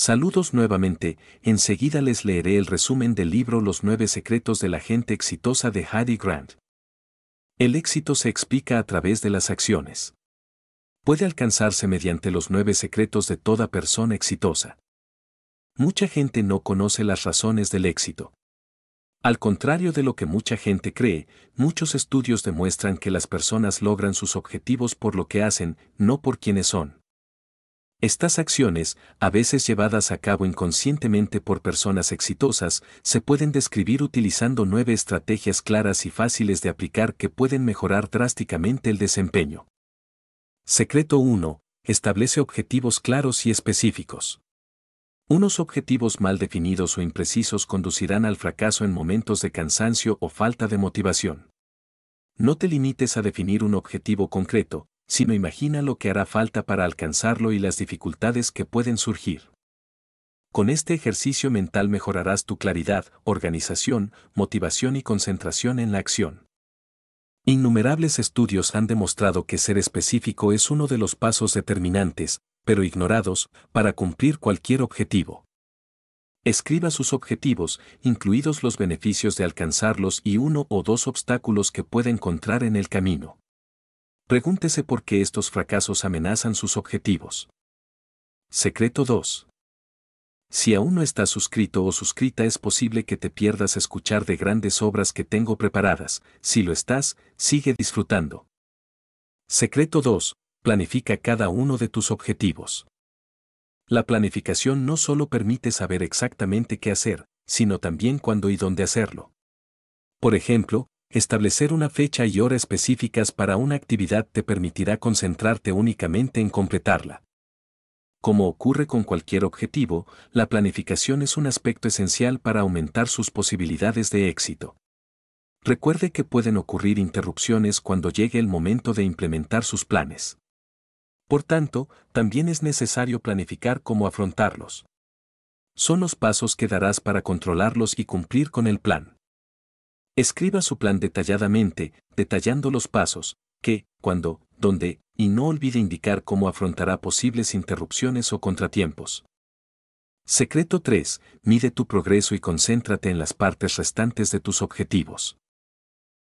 Saludos nuevamente, enseguida les leeré el resumen del libro Los nueve secretos de la gente exitosa de Heidi Grant. El éxito se explica a través de las acciones. Puede alcanzarse mediante los nueve secretos de toda persona exitosa. Mucha gente no conoce las razones del éxito. Al contrario de lo que mucha gente cree, muchos estudios demuestran que las personas logran sus objetivos por lo que hacen, no por quienes son. Estas acciones, a veces llevadas a cabo inconscientemente por personas exitosas, se pueden describir utilizando nueve estrategias claras y fáciles de aplicar que pueden mejorar drásticamente el desempeño. Secreto 1. Establece objetivos claros y específicos. Unos objetivos mal definidos o imprecisos conducirán al fracaso en momentos de cansancio o falta de motivación. No te limites a definir un objetivo concreto, sino imagina lo que hará falta para alcanzarlo y las dificultades que pueden surgir. Con este ejercicio mental mejorarás tu claridad, organización, motivación y concentración en la acción. Innumerables estudios han demostrado que ser específico es uno de los pasos determinantes, pero ignorados, para cumplir cualquier objetivo. Escriba sus objetivos, incluidos los beneficios de alcanzarlos y uno o dos obstáculos que pueda encontrar en el camino. Pregúntese por qué estos fracasos amenazan sus objetivos. Secreto 2. Si aún no estás suscrito o suscrita es posible que te pierdas escuchar de grandes obras que tengo preparadas. Si lo estás, sigue disfrutando. Secreto 2. Planifica cada uno de tus objetivos. La planificación no solo permite saber exactamente qué hacer, sino también cuándo y dónde hacerlo. Por ejemplo, Establecer una fecha y hora específicas para una actividad te permitirá concentrarte únicamente en completarla. Como ocurre con cualquier objetivo, la planificación es un aspecto esencial para aumentar sus posibilidades de éxito. Recuerde que pueden ocurrir interrupciones cuando llegue el momento de implementar sus planes. Por tanto, también es necesario planificar cómo afrontarlos. Son los pasos que darás para controlarlos y cumplir con el plan. Escriba su plan detalladamente, detallando los pasos, qué, cuándo, dónde, y no olvide indicar cómo afrontará posibles interrupciones o contratiempos. Secreto 3. Mide tu progreso y concéntrate en las partes restantes de tus objetivos.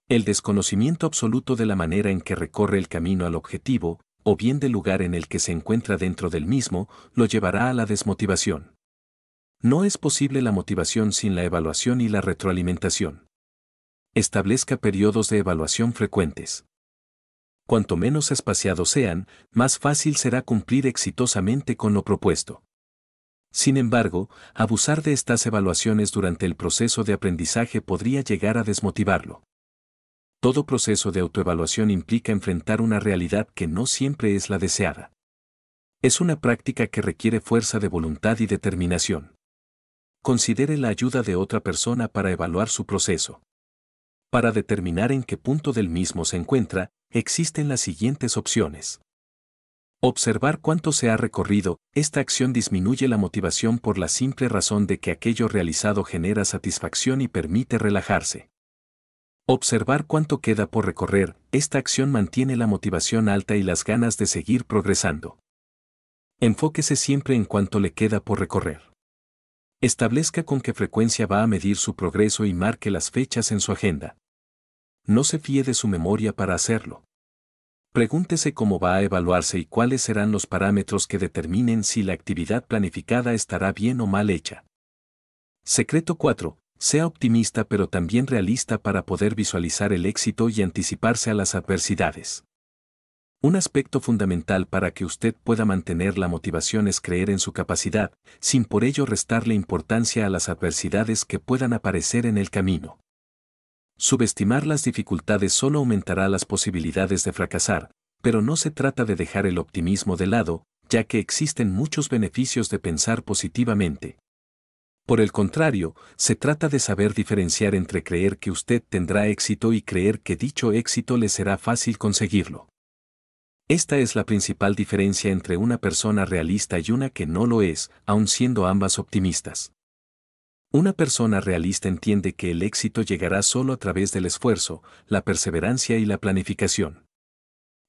El desconocimiento absoluto de la manera en que recorre el camino al objetivo, o bien del lugar en el que se encuentra dentro del mismo, lo llevará a la desmotivación. No es posible la motivación sin la evaluación y la retroalimentación establezca periodos de evaluación frecuentes. Cuanto menos espaciados sean, más fácil será cumplir exitosamente con lo propuesto. Sin embargo, abusar de estas evaluaciones durante el proceso de aprendizaje podría llegar a desmotivarlo. Todo proceso de autoevaluación implica enfrentar una realidad que no siempre es la deseada. Es una práctica que requiere fuerza de voluntad y determinación. Considere la ayuda de otra persona para evaluar su proceso. Para determinar en qué punto del mismo se encuentra, existen las siguientes opciones. Observar cuánto se ha recorrido, esta acción disminuye la motivación por la simple razón de que aquello realizado genera satisfacción y permite relajarse. Observar cuánto queda por recorrer, esta acción mantiene la motivación alta y las ganas de seguir progresando. Enfóquese siempre en cuánto le queda por recorrer. Establezca con qué frecuencia va a medir su progreso y marque las fechas en su agenda no se fíe de su memoria para hacerlo. Pregúntese cómo va a evaluarse y cuáles serán los parámetros que determinen si la actividad planificada estará bien o mal hecha. Secreto 4. Sea optimista pero también realista para poder visualizar el éxito y anticiparse a las adversidades. Un aspecto fundamental para que usted pueda mantener la motivación es creer en su capacidad, sin por ello restarle importancia a las adversidades que puedan aparecer en el camino. Subestimar las dificultades solo aumentará las posibilidades de fracasar, pero no se trata de dejar el optimismo de lado, ya que existen muchos beneficios de pensar positivamente. Por el contrario, se trata de saber diferenciar entre creer que usted tendrá éxito y creer que dicho éxito le será fácil conseguirlo. Esta es la principal diferencia entre una persona realista y una que no lo es, aun siendo ambas optimistas. Una persona realista entiende que el éxito llegará solo a través del esfuerzo, la perseverancia y la planificación.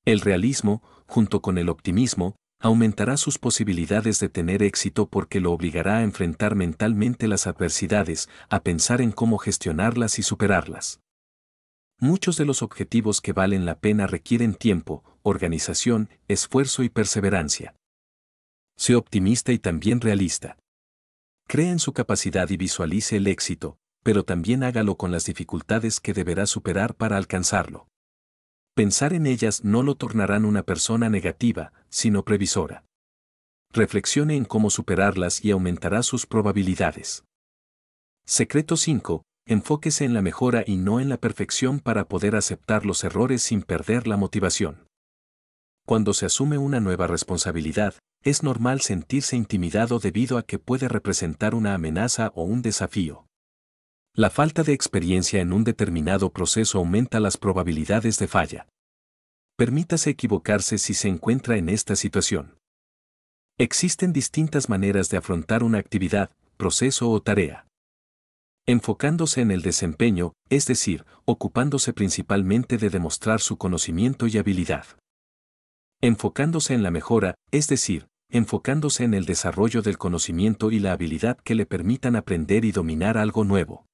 El realismo, junto con el optimismo, aumentará sus posibilidades de tener éxito porque lo obligará a enfrentar mentalmente las adversidades, a pensar en cómo gestionarlas y superarlas. Muchos de los objetivos que valen la pena requieren tiempo, organización, esfuerzo y perseverancia. Sé optimista y también realista. Crea en su capacidad y visualice el éxito, pero también hágalo con las dificultades que deberá superar para alcanzarlo. Pensar en ellas no lo tornarán una persona negativa, sino previsora. Reflexione en cómo superarlas y aumentará sus probabilidades. Secreto 5. Enfóquese en la mejora y no en la perfección para poder aceptar los errores sin perder la motivación. Cuando se asume una nueva responsabilidad, es normal sentirse intimidado debido a que puede representar una amenaza o un desafío. La falta de experiencia en un determinado proceso aumenta las probabilidades de falla. Permítase equivocarse si se encuentra en esta situación. Existen distintas maneras de afrontar una actividad, proceso o tarea. Enfocándose en el desempeño, es decir, ocupándose principalmente de demostrar su conocimiento y habilidad enfocándose en la mejora, es decir, enfocándose en el desarrollo del conocimiento y la habilidad que le permitan aprender y dominar algo nuevo.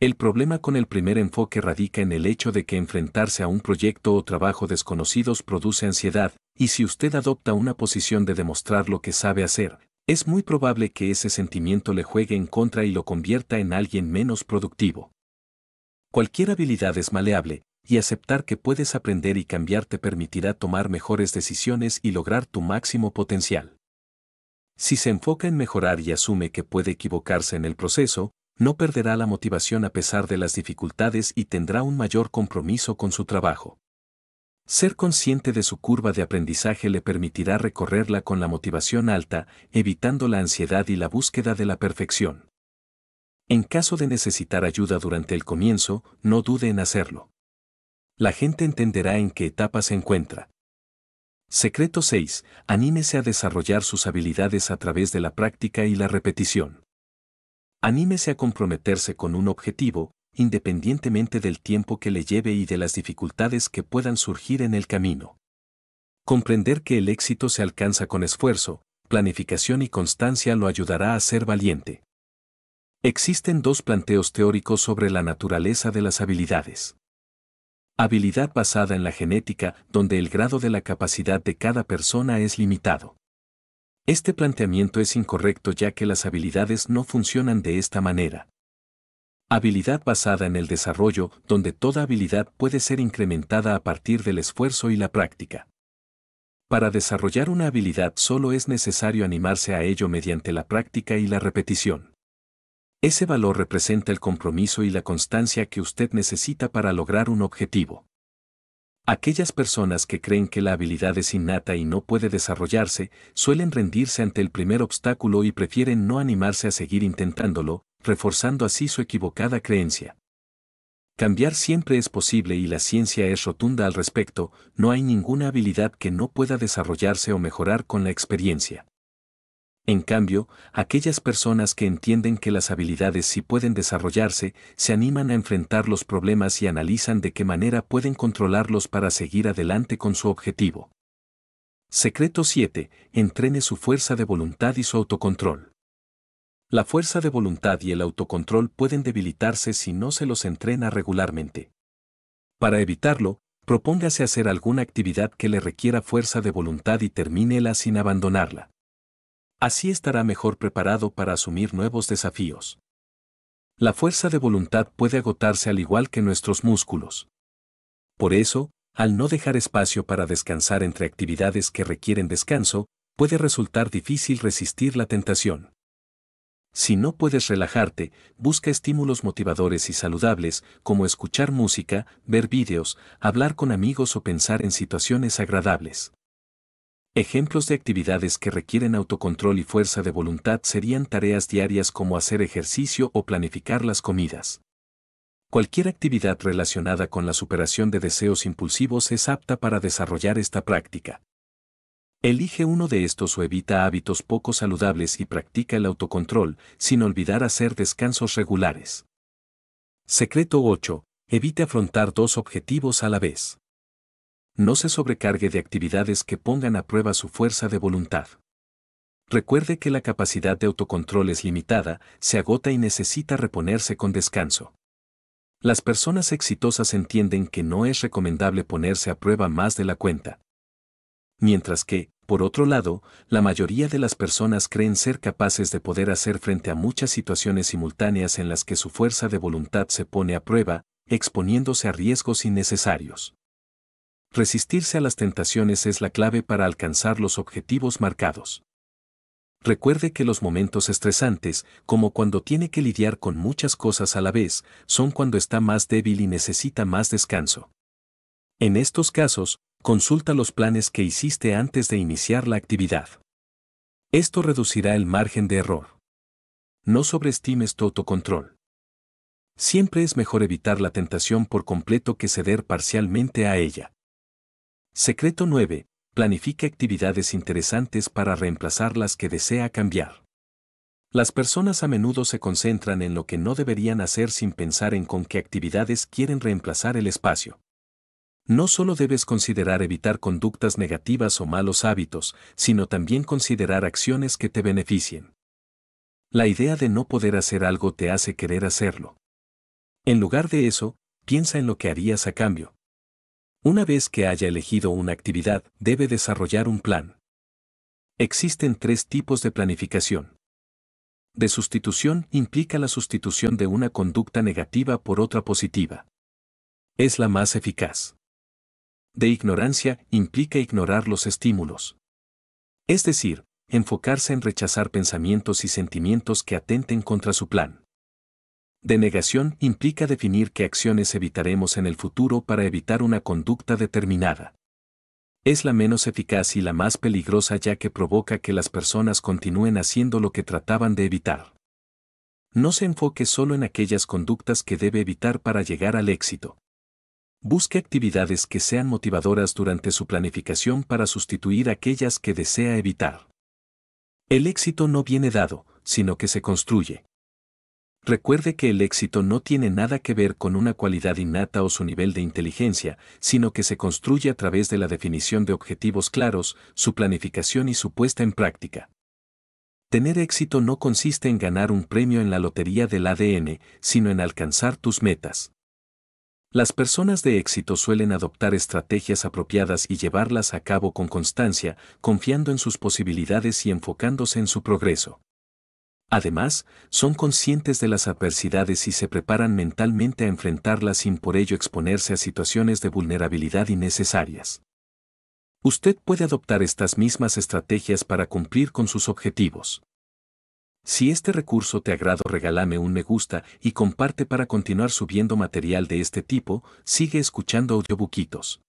El problema con el primer enfoque radica en el hecho de que enfrentarse a un proyecto o trabajo desconocidos produce ansiedad, y si usted adopta una posición de demostrar lo que sabe hacer, es muy probable que ese sentimiento le juegue en contra y lo convierta en alguien menos productivo. Cualquier habilidad es maleable, y aceptar que puedes aprender y cambiar te permitirá tomar mejores decisiones y lograr tu máximo potencial. Si se enfoca en mejorar y asume que puede equivocarse en el proceso, no perderá la motivación a pesar de las dificultades y tendrá un mayor compromiso con su trabajo. Ser consciente de su curva de aprendizaje le permitirá recorrerla con la motivación alta, evitando la ansiedad y la búsqueda de la perfección. En caso de necesitar ayuda durante el comienzo, no dude en hacerlo la gente entenderá en qué etapa se encuentra. Secreto 6. Anímese a desarrollar sus habilidades a través de la práctica y la repetición. Anímese a comprometerse con un objetivo, independientemente del tiempo que le lleve y de las dificultades que puedan surgir en el camino. Comprender que el éxito se alcanza con esfuerzo, planificación y constancia lo ayudará a ser valiente. Existen dos planteos teóricos sobre la naturaleza de las habilidades. Habilidad basada en la genética, donde el grado de la capacidad de cada persona es limitado. Este planteamiento es incorrecto ya que las habilidades no funcionan de esta manera. Habilidad basada en el desarrollo, donde toda habilidad puede ser incrementada a partir del esfuerzo y la práctica. Para desarrollar una habilidad solo es necesario animarse a ello mediante la práctica y la repetición. Ese valor representa el compromiso y la constancia que usted necesita para lograr un objetivo. Aquellas personas que creen que la habilidad es innata y no puede desarrollarse suelen rendirse ante el primer obstáculo y prefieren no animarse a seguir intentándolo, reforzando así su equivocada creencia. Cambiar siempre es posible y la ciencia es rotunda al respecto, no hay ninguna habilidad que no pueda desarrollarse o mejorar con la experiencia. En cambio, aquellas personas que entienden que las habilidades sí pueden desarrollarse, se animan a enfrentar los problemas y analizan de qué manera pueden controlarlos para seguir adelante con su objetivo. Secreto 7. Entrene su fuerza de voluntad y su autocontrol. La fuerza de voluntad y el autocontrol pueden debilitarse si no se los entrena regularmente. Para evitarlo, propóngase hacer alguna actividad que le requiera fuerza de voluntad y termínela sin abandonarla. Así estará mejor preparado para asumir nuevos desafíos. La fuerza de voluntad puede agotarse al igual que nuestros músculos. Por eso, al no dejar espacio para descansar entre actividades que requieren descanso, puede resultar difícil resistir la tentación. Si no puedes relajarte, busca estímulos motivadores y saludables como escuchar música, ver vídeos, hablar con amigos o pensar en situaciones agradables. Ejemplos de actividades que requieren autocontrol y fuerza de voluntad serían tareas diarias como hacer ejercicio o planificar las comidas. Cualquier actividad relacionada con la superación de deseos impulsivos es apta para desarrollar esta práctica. Elige uno de estos o evita hábitos poco saludables y practica el autocontrol, sin olvidar hacer descansos regulares. Secreto 8. Evite afrontar dos objetivos a la vez no se sobrecargue de actividades que pongan a prueba su fuerza de voluntad. Recuerde que la capacidad de autocontrol es limitada, se agota y necesita reponerse con descanso. Las personas exitosas entienden que no es recomendable ponerse a prueba más de la cuenta. Mientras que, por otro lado, la mayoría de las personas creen ser capaces de poder hacer frente a muchas situaciones simultáneas en las que su fuerza de voluntad se pone a prueba, exponiéndose a riesgos innecesarios resistirse a las tentaciones es la clave para alcanzar los objetivos marcados. Recuerde que los momentos estresantes, como cuando tiene que lidiar con muchas cosas a la vez, son cuando está más débil y necesita más descanso. En estos casos, consulta los planes que hiciste antes de iniciar la actividad. Esto reducirá el margen de error. No sobreestimes tu autocontrol. Siempre es mejor evitar la tentación por completo que ceder parcialmente a ella. Secreto 9. Planifique actividades interesantes para reemplazar las que desea cambiar. Las personas a menudo se concentran en lo que no deberían hacer sin pensar en con qué actividades quieren reemplazar el espacio. No solo debes considerar evitar conductas negativas o malos hábitos, sino también considerar acciones que te beneficien. La idea de no poder hacer algo te hace querer hacerlo. En lugar de eso, piensa en lo que harías a cambio. Una vez que haya elegido una actividad, debe desarrollar un plan. Existen tres tipos de planificación. De sustitución implica la sustitución de una conducta negativa por otra positiva. Es la más eficaz. De ignorancia implica ignorar los estímulos. Es decir, enfocarse en rechazar pensamientos y sentimientos que atenten contra su plan. Denegación implica definir qué acciones evitaremos en el futuro para evitar una conducta determinada. Es la menos eficaz y la más peligrosa ya que provoca que las personas continúen haciendo lo que trataban de evitar. No se enfoque solo en aquellas conductas que debe evitar para llegar al éxito. Busque actividades que sean motivadoras durante su planificación para sustituir aquellas que desea evitar. El éxito no viene dado, sino que se construye. Recuerde que el éxito no tiene nada que ver con una cualidad innata o su nivel de inteligencia, sino que se construye a través de la definición de objetivos claros, su planificación y su puesta en práctica. Tener éxito no consiste en ganar un premio en la lotería del ADN, sino en alcanzar tus metas. Las personas de éxito suelen adoptar estrategias apropiadas y llevarlas a cabo con constancia, confiando en sus posibilidades y enfocándose en su progreso. Además, son conscientes de las adversidades y se preparan mentalmente a enfrentarlas sin por ello exponerse a situaciones de vulnerabilidad innecesarias. Usted puede adoptar estas mismas estrategias para cumplir con sus objetivos. Si este recurso te agrado, regálame un me gusta y comparte para continuar subiendo material de este tipo, sigue escuchando audiobuquitos.